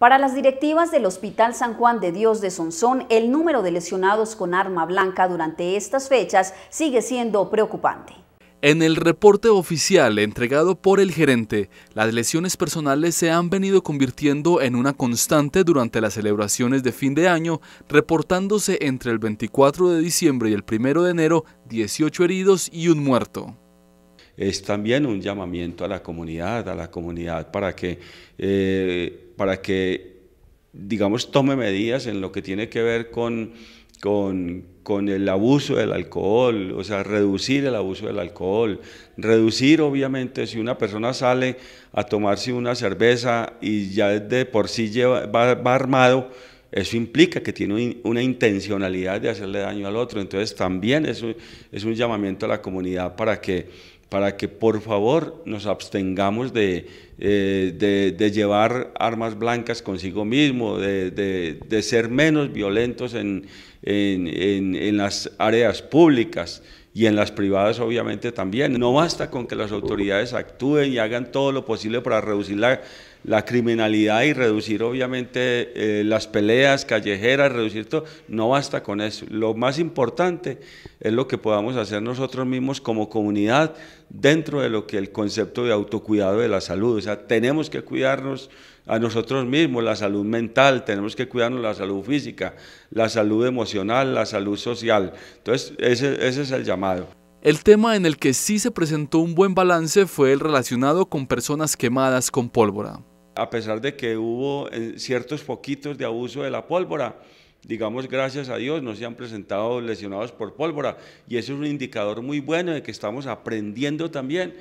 Para las directivas del Hospital San Juan de Dios de Sonsón, el número de lesionados con arma blanca durante estas fechas sigue siendo preocupante. En el reporte oficial entregado por el gerente, las lesiones personales se han venido convirtiendo en una constante durante las celebraciones de fin de año, reportándose entre el 24 de diciembre y el 1 de enero 18 heridos y un muerto es también un llamamiento a la comunidad, a la comunidad para que, eh, para que digamos, tome medidas en lo que tiene que ver con, con, el abuso del alcohol, o sea, reducir el abuso del alcohol, reducir obviamente si una persona sale a tomarse una cerveza y ya de por sí va, armado, eso implica que tiene una intencionalidad de hacerle daño al otro. Entonces también es un llamamiento a la comunidad para que para que por favor nos abstengamos de, eh, llevar armas blancas consigo mismo, de, ser menos violentos en, en las áreas públicas y en las privadas obviamente también. No basta con que las autoridades actúen y hagan todo lo posible para reducir la la criminalidad y reducir obviamente eh, las peleas callejeras, reducir todo, no basta con eso. Lo más importante es lo que podamos hacer nosotros mismos como comunidad dentro de lo que el concepto de autocuidado de la salud, o sea, tenemos que cuidarnos a nosotros mismos, la salud mental, tenemos que cuidarnos la salud física, la salud emocional, la salud social. Entonces, ese es el llamado. El tema en el que sí se presentó un buen balance fue el relacionado con personas quemadas con pólvora a pesar de que hubo eh, ciertos poquitos de abuso de la pólvora, digamos, gracias a Dios, no se han presentado lesionados por pólvora. Y eso es un indicador muy bueno de que estamos aprendiendo también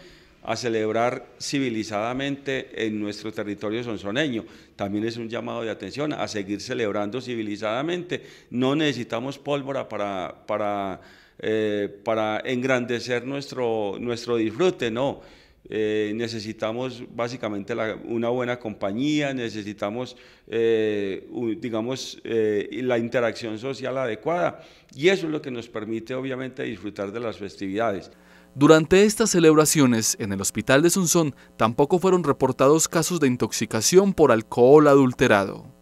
a celebrar civilizadamente en nuestro territorio sonsoneño. También es un llamado de atención a seguir celebrando civilizadamente. No necesitamos pólvora para, para, eh, para engrandecer nuestro, nuestro disfrute, no eh, necesitamos básicamente una buena compañía, necesitamos, eh, digamos, eh, la interacción social adecuada y eso es lo que nos permite obviamente disfrutar de las festividades. Durante estas celebraciones, en el hospital de Sunzón tampoco fueron reportados casos de intoxicación por alcohol adulterado.